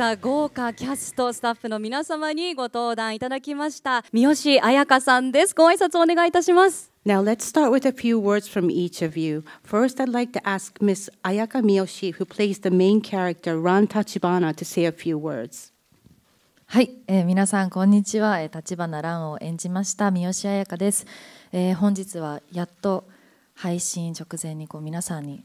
さあ豪華キャストスタッフの皆様にご登壇いただきました三好彩香さんですご挨拶お願いいたします Now let's start with a few words from each of you. First, I'd like to ask Miss Ayaka Miyoshi, who plays the main character Ron Tachibana, to say a few words. はい、えー、皆さんこんにちは、えー、橘蘭を演じました三好彩香です、えー、本日はやっと配信直前にこう皆さんに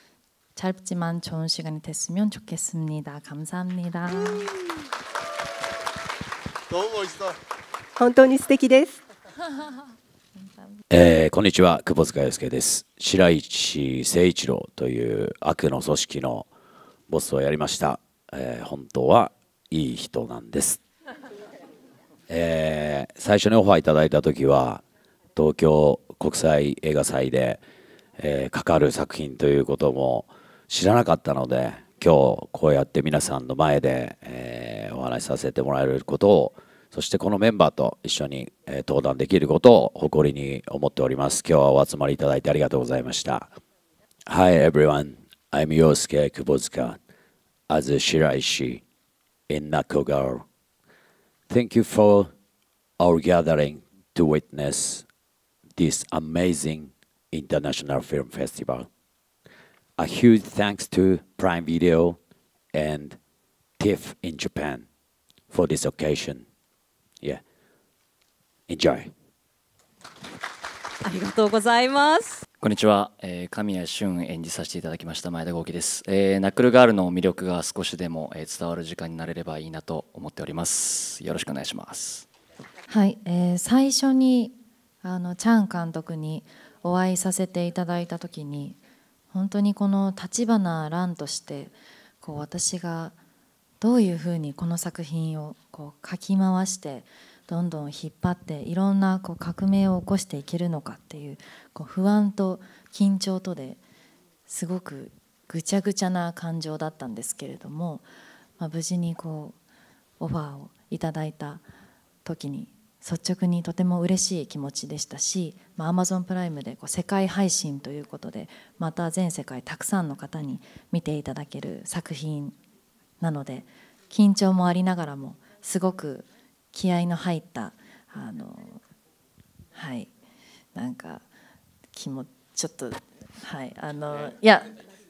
짧지만좋은시간이됐으면좋겠습니다감사합니다どうも一度。本当に素敵です。え ー、こんにちは久保塚洋介です白石誠一郎という悪の組織のボスをやりました、えー、本当はいい人なんです、えー、最初にオファーいただいた時は東京国際映画祭で、えかかる作品ということも知らなかったので今日こうやって皆さんの前で、えー、お話しさせてもらえることをそしてこのメンバーと一緒に、えー、登壇できることを誇りに思っております。今日はお集まりいただいてありがとうございました。Hi everyone, I'm Yosuke Kubozuka as Shiraishi in Nakogao. Thank you for our gathering to witness this amazing international film festival. A huge thanks to Prime Video and TIFF in Japan for this occasion. Yeah. Enjoy. ありがとうございます。こんにちは、えー、神谷俊演じさせていただきました前田剛毅です、えー、ナックルガールの魅力が少しでも、えー、伝わる時間になれればいいなと思っております。よろしくお願いします。はい、えー、最初にあのチャン監督にお会いさせていただいた時に本当にこの立花蘭としてこう私がどういうふうにこの作品をこう書き回してどんどん引っ張っていろんなこう革命を起こしていけるのかっていうこう不安と緊張とですごくぐちゃぐちゃな感情だったんですけれども、まあ、無事にこうオファーをいただいた時に率直にとても嬉しい気持ちでしたし、まマ Amazon プライムでこう世界配信ということでまた全世界たくさんの方に見ていただける作品なので緊張もありながらもすごく気合の入ったあのはいなんか気もちょっとはいあのいや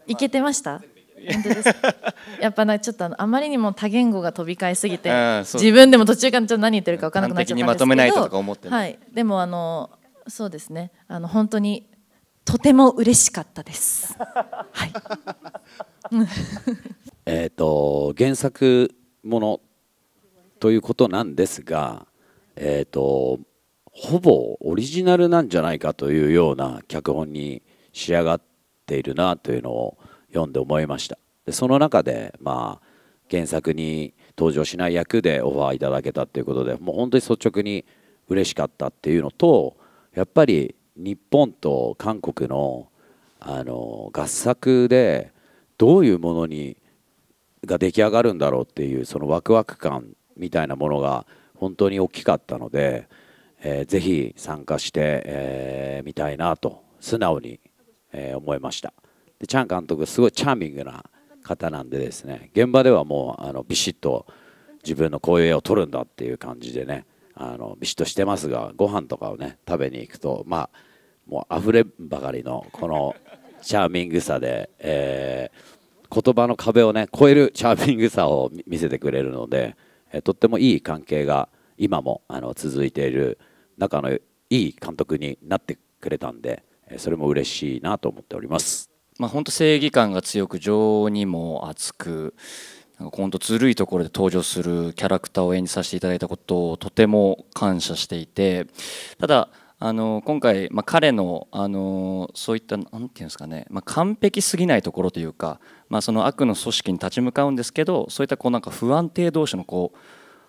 いけてました本当ですやっぱなちょっとあまりにも多言語が飛び交いすぎて、自分でも途中からちょっと何言ってるか分からなくなっちゃったんですけどまとめないとて、ね、はい、でもあのそうですねあの本当にとても嬉しかったです。はい、えっと原作ものということなんですが、えっ、ー、とほぼオリジナルなんじゃないかというような脚本に仕上がっているなというのを読んで思いましたでその中でまあ原作に登場しない役でオファーいただけたっていうことでもう本当に率直に嬉しかったっていうのとやっぱり日本と韓国のあの合作でどういうものにが出来上がるんだろうっていうそのワクワク感みたいなものが本当に大きかったので、えー、ぜひ参加してみ、えー、たいなと素直に、えー、思いました。でチャン監督すごいチャーミングな方なんでですね現場ではもうあのビシッと自分のこういう絵を撮るんだっていう感じでねあのビシッとしてますがご飯とかをね食べに行くとまあもう溢れんばかりのこのチャーミングさで、えー、言葉の壁をね超えるチャーミングさを見せてくれるので、えー、とってもいい関係が今もあの続いている仲のいい監督になってくれたんで、えー、それも嬉しいなと思っております。まあ、本当正義感が強く情にも熱くなんか本当ずるいところで登場するキャラクターを演じさせていただいたことをとても感謝していてただあの今回、まあ、彼のあのそういった何て言うんですかね、まあ、完璧すぎないところというか、まあ、その悪の組織に立ち向かうんですけどそういったこうなんか不安定同士のこう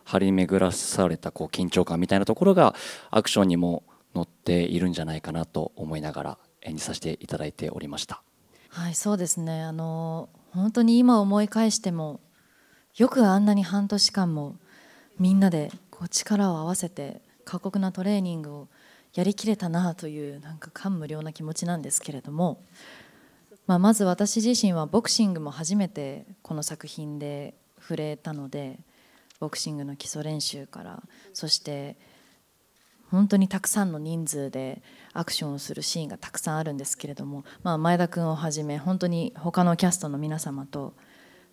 張り巡らされたこう緊張感みたいなところがアクションにも乗っているんじゃないかなと思いながら演じさせていただいておりました。はい、そうですね。あの本当に今思い返してもよくあんなに半年間もみんなでこう力を合わせて過酷なトレーニングをやりきれたなというなんか感無量な気持ちなんですけれども、まあ、まず私自身はボクシングも初めてこの作品で触れたのでボクシングの基礎練習からそして本当にたくさんの人数でアクションをするシーンがたくさんあるんですけれども、まあ、前田君をはじめ本当に他のキャストの皆様と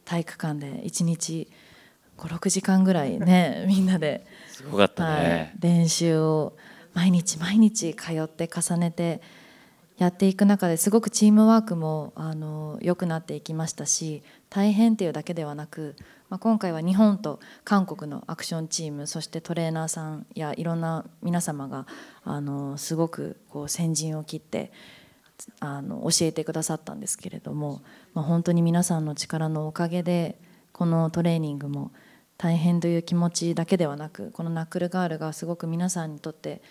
体育館で1日56時間ぐらいね みんなで、ねはい、練習を毎日毎日通って重ねて。やっていく中ですごくチームワークもあの良くなっていきましたし大変っていうだけではなく、まあ、今回は日本と韓国のアクションチームそしてトレーナーさんやいろんな皆様があのすごくこう先陣を切ってあの教えてくださったんですけれども、まあ、本当に皆さんの力のおかげでこのトレーニングも大変という気持ちだけではなくこのナックルガールがすごく皆さんにとって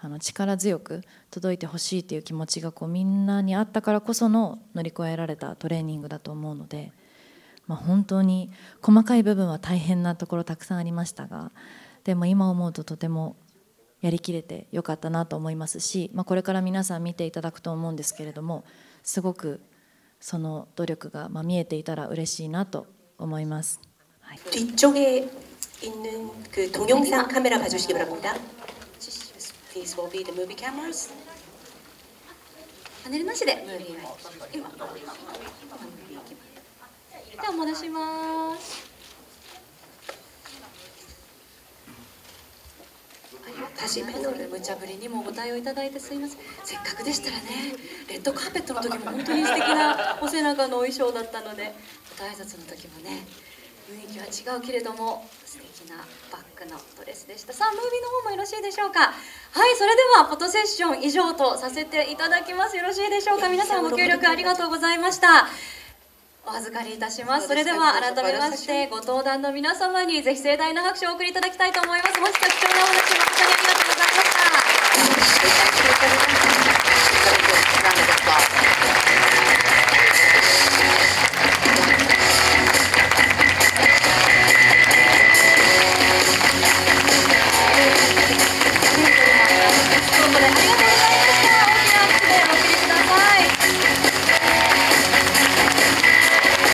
あの力強く届いてほしいという気持ちがこうみんなにあったからこその乗り越えられたトレーニングだと思うので、まあ、本当に細かい部分は大変なところたくさんありましたがでも今思うととてもやりきれてよかったなと思いますし、まあ、これから皆さん見ていただくと思うんですけれどもすごくその努力がま見えていたら嬉しいなと思います。はい、뒤쪽에있는그동영상카메라봐주시기바랍니다 These will be the movie cameras. パネルなしでムービーを今今ムービーいきますでは戻しますは神ペドルで無茶ぶりにもお答えをいただいてすいませんせっかくでしたらねレッドカーペットの時も本当に素敵なお背中のお衣装だったのでご挨拶の時もね雰囲気は違うけれども素敵なバッグのドレスでしたさあムービーの方もよろしいでしょうかはいそれではフォトセッション以上とさせていただきますよろしいでしょうか皆さんご協力ありがとうございましたお預かりいたしますそれでは改めましてご登壇の皆様にぜひ盛大な拍手をお送りいただきたいと思います本日は貴重なお話をありがとうございました